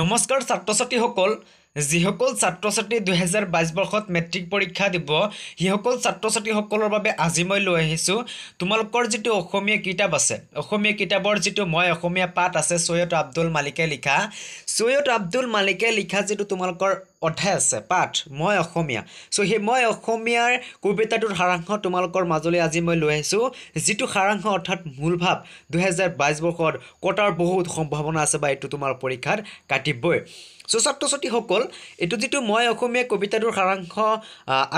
নমস্কাৰ ছাত্ৰ ছাত্ৰীসকল যিসকল ছাত্ৰ ছাত্ৰী দুহেজাৰ বাইছ বৰ্ষত মেট্ৰিক পৰীক্ষা দিব সেইসকল ছাত্ৰ ছাত্ৰীসকলৰ বাবে আজি মই লৈ আহিছোঁ তোমালোকৰ যিটো অসমীয়া কিতাপ আছে অসমীয়া কিতাপৰ যিটো মই অসমীয়া পাঠ আছে চৈয়দ আব্দুল মালিকে লিখা চৈয়দ আব্দুল মালিকে লিখা যিটো তোমালোকৰ অধ্যায় আছে পাঠ মই অসমীয়া চ' সেই মই অসমীয়াৰ কবিতাটোৰ সাৰাংশ তোমালোকৰ মাজলৈ আজি মই লৈ আহিছোঁ যিটো সাৰাংশ অৰ্থাৎ মূলভাৱ দুহেজাৰ বাইছ বৰ্ষত কটাৰ বহুত সম্ভাৱনা আছে বা এইটো তোমাৰ পৰীক্ষাত কাটিবই চ' ছাত্ৰ ছাত্ৰীসকল এইটো যিটো মই অসমীয়া কবিতাটোৰ সাৰাংশ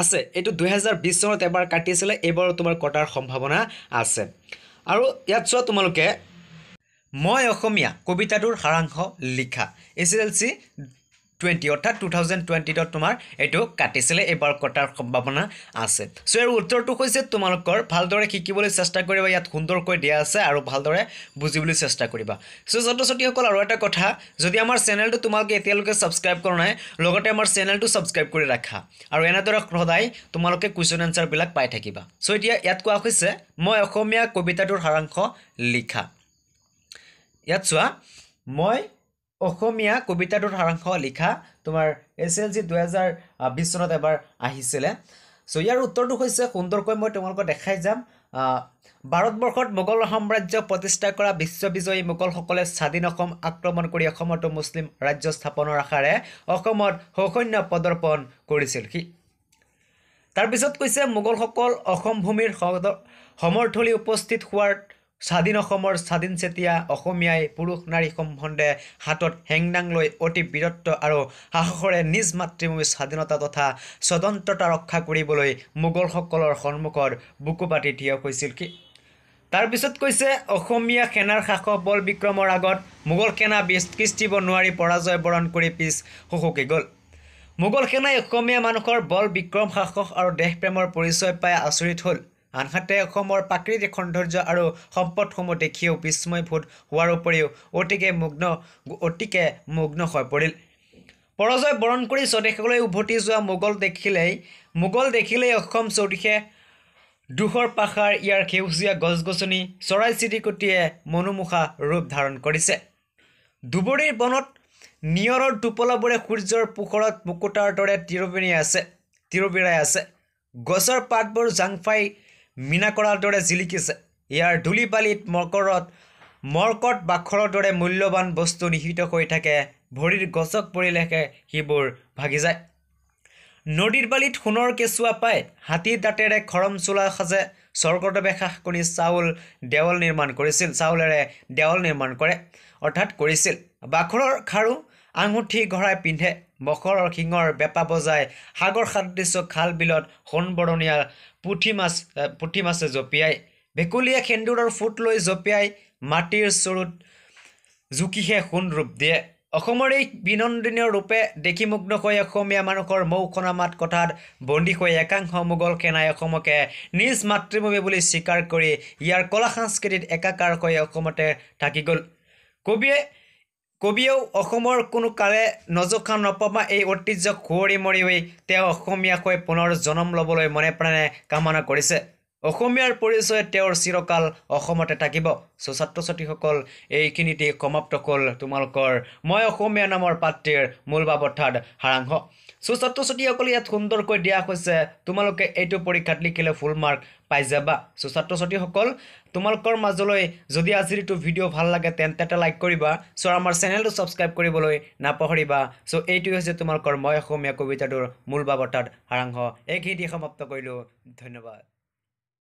আছে এইটো দুহেজাৰ বিছ চনত এবাৰ কাটিছিলে এইবাৰো তোমাৰ কটাৰ সম্ভাৱনা আছে আৰু ইয়াত চোৱা তোমালোকে মই অসমীয়া কবিতাটোৰ সাৰাংশ লিখা এছ এল চি টুৱেণ্টি অৰ্থাৎ টু থাউজেণ্ড টুৱেণ্টিটত তোমাৰ এইটো কাটিছিলে এইবাৰ কটাৰ সম্ভাৱনা আছে চ' ইয়াৰ উত্তৰটো হৈছে তোমালোকৰ ভালদৰে শিকিবলৈ চেষ্টা কৰিবা ইয়াত সুন্দৰকৈ দিয়া আছে আৰু ভালদৰে বুজিবলৈ চেষ্টা কৰিবা চ' ছাত্ৰ ছাত্ৰীসকল আৰু এটা কথা যদি আমাৰ চেনেলটো তোমালোকে এতিয়ালৈকে ছাবস্ক্ৰাইব কৰা নাই লগতে আমাৰ চেনেলটো ছাবস্ক্ৰাইব কৰি ৰাখা আৰু এনেদৰে সদায় তোমালোকে কুৱেশ্যন এনচাৰবিলাক পাই থাকিবা চ' এতিয়া ইয়াত কোৱা হৈছে মই অসমীয়া কবিতাটোৰ সাৰাংশ লিখা ইয়াত চোৱা মই অসমীয়া কবিতাটোৰ সাৰাংশ লিখা তোমাৰ এছ এল জি দুহেজাৰ বিছ চনত এবাৰ আহিছিলে চ' ইয়াৰ উত্তৰটো হৈছে সুন্দৰকৈ মই তোমালোকক দেখাই যাম ভাৰতবৰ্ষত মোগল সাম্ৰাজ্য প্ৰতিষ্ঠা কৰা বিশ্ববিজয়ী মোগলসকলে স্বাধীন অসম আক্ৰমণ কৰি অসমতো মুছলিম ৰাজ্য স্থাপনৰ আশাৰে অসমত সৌসৈন্য প্ৰদৰ্পণ কৰিছিল সি তাৰপিছত কৈছে মোগলসকল অসম ভূমিৰ সমৰ্থলী উপস্থিত হোৱাৰ স্বাধীন অসমৰ স্বাধীন চেতিয়া অসমীয়াই পুৰুষ নাৰী সম্বন্ধে হাতত হেংদাং লৈ অতি বীৰত্ব আৰু সাহসৰে নিজ মাতৃভূমিৰ স্বাধীনতা তথা স্বতন্ত্ৰতা ৰক্ষা কৰিবলৈ মোগলসকলৰ সন্মুখত বুকু পাতি থিয় হৈছিল কি তাৰপিছত কৈছে অসমীয়া সেনাৰ শাসক বল বিক্ৰমৰ আগত মোগল সেনা কৃষ্টিব নোৱাৰি পৰাজয় বৰণ কৰি পিছ হুহুকি গ'ল মোগল সেনাই অসমীয়া মানুহৰ বল বিক্ৰম সাহস আৰু দেশপ্ৰেমৰ পৰিচয় পাই আচৰিত হ'ল আনহাতে অসমৰ প্ৰাকৃতিক সৌন্দৰ্য আৰু সম্পদসমূহ দেখিও বিস্ময়ভূত হোৱাৰ উপৰিও অতিকে মগ্ন অতিকে মগ্ন হৈ পৰিল পৰাজয় বৰণ কৰি স্বদেশলৈ উভতি যোৱা মোগল দেখিলেই মোগল দেখিলেই অসম চৌদিশে দুখৰ পাখাৰ ইয়াৰ সেউজীয়া গছ গছনি চৰাই চিৰিকটিয়ে মনোমোহা ৰূপ ধাৰণ কৰিছে ধুবুৰীৰ বনত নিয়ৰৰ টোপলাবোৰে সূৰ্যৰ পোখৰত মুকুতাৰ দৰে তিৰবিৰাই আছে তিৰবিৰাই আছে গছৰ পাতবোৰ জাংফাই মীনা কৰাৰ দৰে জিলিকিছে ইয়াৰ ধূলিবালিত মকৰত মৰ্কট বাখৰৰ দৰে মূল্যৱান বস্তু নিহিত হৈ থাকে ভৰিৰ গছক পৰিলেহে সেইবোৰ ভাগি যায় নদীৰ বালিত সোণৰ কেঁচুৱা পাই হাতীৰ দাঁতেৰে খৰম চোলা সাজে স্বৰ্গদেৱে শাস কৰি চাউল দেৱল নিৰ্মাণ কৰিছিল চাউলেৰে দেৱল নিৰ্মাণ কৰে অৰ্থাৎ কৰিছিল বাখৰৰ খাৰু আঙুঠি ঘৰাই পিন্ধে মখৰৰ শিঙৰ বেপা বজাই সাগৰ সাদৃশ্য খাল বিলত সোণ বৰণীয়া পুঠি মাছ পুঠি মাছে জঁপিয়াই ভেকুলীয়ে সেন্দুৰৰ ফুট লৈ জঁপিয়াই মাটিৰ চৰুত জুকিহে সোণ ৰূপ দিয়ে অসমৰ এই বিনন্দনীয় ৰূপে দেখিমুগ্ন হৈ অসমীয়া মানুহৰ মৌখনা মাত কথাত বন্দী হৈ একাংশ মোগল সেনাই অসমকে নিজ মাতৃভূমি বুলি স্বীকাৰ কৰি ইয়াৰ কলা সাংস্কৃতিত একাকাৰ হৈ অসমতে থাকি গ'ল কবিয়ে কবিয়েও অসমৰ কোনো কালে নজোখা নপমা এই ঐতিহ্য ঘূৰি মৰি হৈ তেওঁ অসমীয়াকৈ পুনৰ জনম ল'বলৈ মনে প্ৰাণে কামনা কৰিছে অসমীয়াৰ পৰিচয় তেওঁৰ চিৰকাল অসমতে থাকিব চ' ছাত্ৰ ছাত্ৰীসকল এইখিনিতেই সমাপ্ত হ'ল তোমালোকৰ মই অসমীয়া নামৰ পাত্ৰীৰ মূল বাবথাৰ সাৰাংশ চ' ছাত্ৰ ছাত্ৰীসকলে ইয়াত সুন্দৰকৈ দিয়া হৈছে তোমালোকে এইটো পৰীক্ষাত লিখিলে ফুল মাৰ্ক পাই যাবা চ' ছাত্ৰ ছাত্ৰীসকল তোমালোকৰ মাজলৈ যদি আজিৰ এইটো ভিডিঅ' ভাল লাগে তেন্তে এটা লাইক কৰিবা চ' আমাৰ চেনেলটো ছাবস্ক্ৰাইব কৰিবলৈ নাপাহৰিবা চ' এইটোৱে হৈছে তোমালোকৰ মই অসমীয়া কবিতাটোৰ মূল বাবথাৰ সাৰাংশ এইখিনিতেই সমাপ্ত কৰিলোঁ ধন্যবাদ